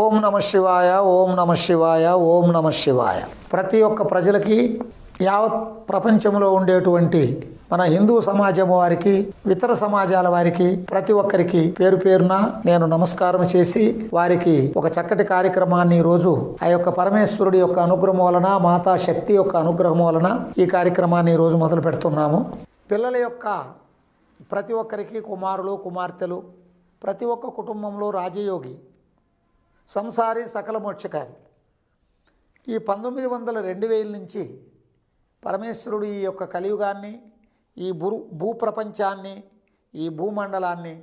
ఓం నమ శివాయ ఓం నమ శివాయ ఓం నమ శివాయ ప్రతి ఒక్క ప్రజలకి యావత్ ప్రపంచంలో ఉండేటువంటి మన హిందూ సమాజం వారికి ఇతర సమాజాల వారికి ప్రతి ఒక్కరికి పేరు పేరున నేను నమస్కారం చేసి వారికి ఒక చక్కటి కార్యక్రమాన్ని రోజు ఆ యొక్క పరమేశ్వరుడి యొక్క అనుగ్రహం వలన మాతా శక్తి యొక్క అనుగ్రహం వలన ఈ కార్యక్రమాన్ని రోజు మొదలు పెడుతున్నాము పిల్లల యొక్క ప్రతి ఒక్కరికి కుమారులు కుమార్తెలు ప్రతి ఒక్క కుటుంబంలో రాజయోగి సంసారి సకల మోక్షకారి ఈ పంతొమ్మిది వందల రెండు వేల నుంచి పరమేశ్వరుడు ఈ యొక్క కలియుగాన్ని ఈ భూ భూప్రపంచాన్ని ఈ భూమండలాన్ని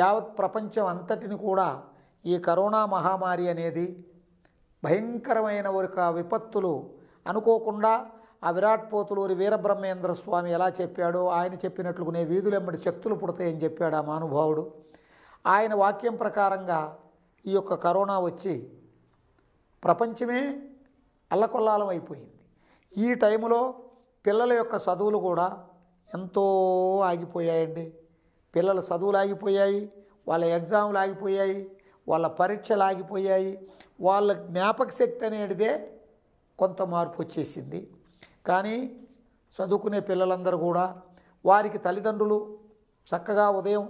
యావత్ ప్రపంచం అంతటిని కూడా ఈ కరోనా మహమ్మారి అనేది భయంకరమైన ఒక విపత్తులు అనుకోకుండా ఆ విరాట్ పోతులూరి వీరబ్రహ్మేంద్ర స్వామి ఎలా చెప్పాడో ఆయన చెప్పినట్లుగానే వీధులెమ్మడి శక్తులు పుడతాయని చెప్పాడు ఆ మహానుభావుడు ఆయన వాక్యం ప్రకారంగా ఈ యొక్క కరోనా వచ్చి ప్రపంచమే అల్లకొల్లాలం అయిపోయింది ఈ టైంలో పిల్లల యొక్క చదువులు కూడా ఎంతో ఆగిపోయాయండి పిల్లల చదువులు ఆగిపోయాయి వాళ్ళ ఎగ్జామ్లు ఆగిపోయాయి వాళ్ళ పరీక్షలు ఆగిపోయాయి వాళ్ళ జ్ఞాపక శక్తి అనేటిదే కొంత మార్పు వచ్చేసింది కానీ చదువుకునే పిల్లలందరూ కూడా వారికి తల్లిదండ్రులు చక్కగా ఉదయం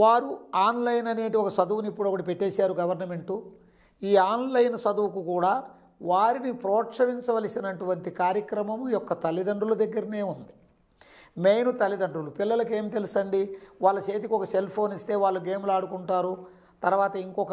వారు ఆన్లైన్ అనేటి ఒక చదువుని ఇప్పుడు ఒకటి పెట్టేశారు గవర్నమెంటు ఈ ఆన్లైన్ చదువుకు కూడా వారిని ప్రోత్సహించవలసినటువంటి కార్యక్రమము యొక్క తల్లిదండ్రుల దగ్గరనే ఉంది మెయిన్ తల్లిదండ్రులు పిల్లలకి ఏం తెలుసండి వాళ్ళ చేతికి ఒక సెల్ ఫోన్ ఇస్తే వాళ్ళు గేమ్లు ఆడుకుంటారు తర్వాత ఇంకొక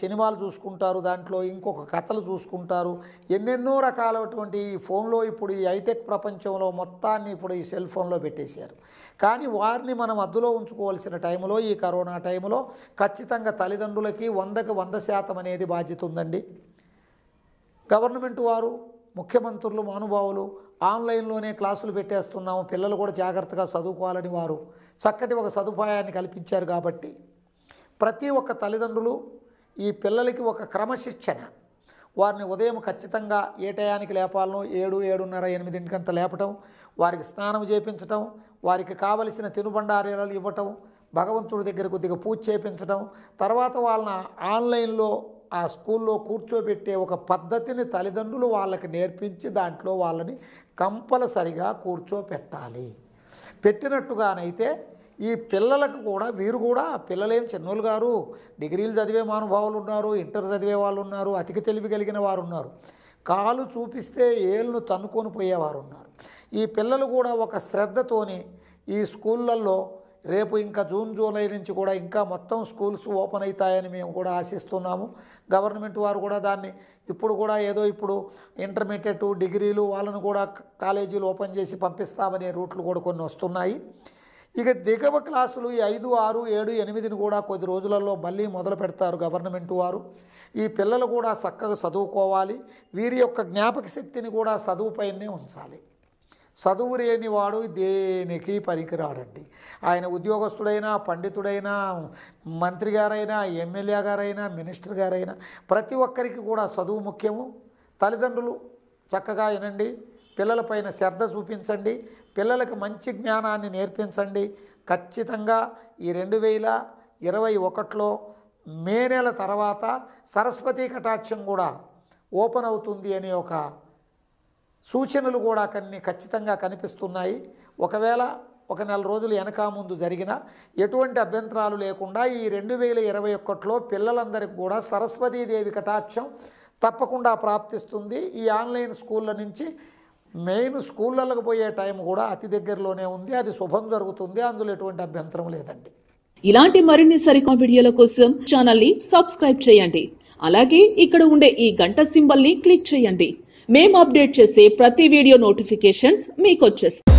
సినిమాలు చూసుకుంటారు దాంట్లో ఇంకొక కథలు చూసుకుంటారు ఎన్నెన్నో రకాలైనటువంటి ఫోన్లో ఇప్పుడు ఈ హైటెక్ ప్రపంచంలో మొత్తాన్ని ఇప్పుడు ఈ సెల్ ఫోన్లో పెట్టేశారు కానీ వారిని మనం అద్దులో ఉంచుకోవాల్సిన టైంలో ఈ కరోనా టైంలో ఖచ్చితంగా తల్లిదండ్రులకి వందకు వంద శాతం అనేది బాధ్యత ఉందండి గవర్నమెంట్ వారు ముఖ్యమంత్రులు మహానుభావులు ఆన్లైన్లోనే క్లాసులు పెట్టేస్తున్నాము పిల్లలు కూడా జాగ్రత్తగా చదువుకోవాలని వారు చక్కటి ఒక సదుపాయాన్ని కల్పించారు కాబట్టి ప్రతి ఒక్క తల్లిదండ్రులు ఈ పిల్లలకి ఒక క్రమశిక్షణ వారిని ఉదయం ఖచ్చితంగా ఏ టయానికి లేపాలను ఏడు ఏడున్నర ఎనిమిదింటికంత లేపటం వారికి స్నానం చేపించటం వారికి కావలసిన తినుబండారీలు ఇవ్వటం భగవంతుడి దగ్గర కొద్దిగా పూజ చేపించడం తర్వాత వాళ్ళని ఆన్లైన్లో ఆ స్కూల్లో కూర్చోబెట్టే ఒక పద్ధతిని తల్లిదండ్రులు వాళ్ళకి నేర్పించి దాంట్లో వాళ్ళని కంపల్సరిగా కూర్చోపెట్టాలి పెట్టినట్టుగానైతే ఈ పిల్లలకు కూడా వీరు కూడా పిల్లలేం చిన్నోళ్ళు గారు డిగ్రీలు చదివే మహానుభావులు ఉన్నారు ఇంటర్ చదివే వాళ్ళు ఉన్నారు అతికి తెలివి కలిగిన వారు ఉన్నారు కాలు చూపిస్తే ఏళ్ళను తన్నుకొని పోయేవారు ఉన్నారు ఈ పిల్లలు కూడా ఒక శ్రద్ధతోని ఈ స్కూళ్ళల్లో రేపు ఇంకా జూన్ జూలై నుంచి కూడా ఇంకా మొత్తం స్కూల్స్ ఓపెన్ అవుతాయని మేము కూడా ఆశిస్తున్నాము గవర్నమెంట్ వారు కూడా దాన్ని ఇప్పుడు కూడా ఏదో ఇప్పుడు ఇంటర్మీడియట్ డిగ్రీలు వాళ్ళను కూడా కాలేజీలు ఓపెన్ చేసి పంపిస్తామనే రూట్లు కూడా కొన్ని వస్తున్నాయి ఇక దిగవ క్లాసులు ఈ ఐదు ఆరు ఏడు ఎనిమిదిని కూడా కొద్ది రోజులలో మళ్ళీ మొదలు పెడతారు గవర్నమెంట్ వారు ఈ పిల్లలు కూడా చక్కగా చదువుకోవాలి వీరి యొక్క జ్ఞాపక శక్తిని కూడా చదువుపైనే ఉంచాలి చదువు లేని వాడు దేనికి పనికిరాడండి ఆయన ఉద్యోగస్తుడైనా పండితుడైనా మంత్రి గారైనా ఎమ్మెల్యే గారైనా మినిస్టర్ గారైనా ప్రతి ఒక్కరికి కూడా చదువు ముఖ్యము తల్లిదండ్రులు చక్కగా వినండి పిల్లలపైన శ్రద్ధ చూపించండి పిల్లలకు మంచి జ్ఞానాన్ని నేర్పించండి ఖచ్చితంగా ఈ రెండు వేల ఇరవై ఒకటిలో మే నెల తర్వాత సరస్వతీ కటాక్షం కూడా ఓపెన్ అవుతుంది అనే ఒక సూచనలు కూడా కన్ని ఖచ్చితంగా కనిపిస్తున్నాయి ఒకవేళ ఒక నెల రోజులు వెనక ముందు జరిగిన ఎటువంటి అభ్యంతరాలు లేకుండా ఈ రెండు వేల ఇరవై ఒకటిలో పిల్లలందరికీ కూడా సరస్వతీదేవి కటాక్షం తప్పకుండా ప్రాప్తిస్తుంది ఈ ఆన్లైన్ స్కూళ్ళ నుంచి మెయిన్ స్కూళ్ళకు పోయే టైం కూడా అతి దగ్గరలోనే ఉంది అది శుభం జరుగుతుంది అందులో ఎటువంటి అభ్యంతరం లేదండి ఇలాంటి మరిన్ని సరికొత్త వీడియోల కోసం ఛానల్ ని సబ్స్క్రైబ్ చేయండి అలాగే ఇక్కడ ఉండే ఈ గంట సింబల్ ని క్లిక్ చేయండి మేము అప్డేట్ చేసే ప్రతి వీడియో నోటిఫికేషన్స్ మీకు వచ్చేస్తాయి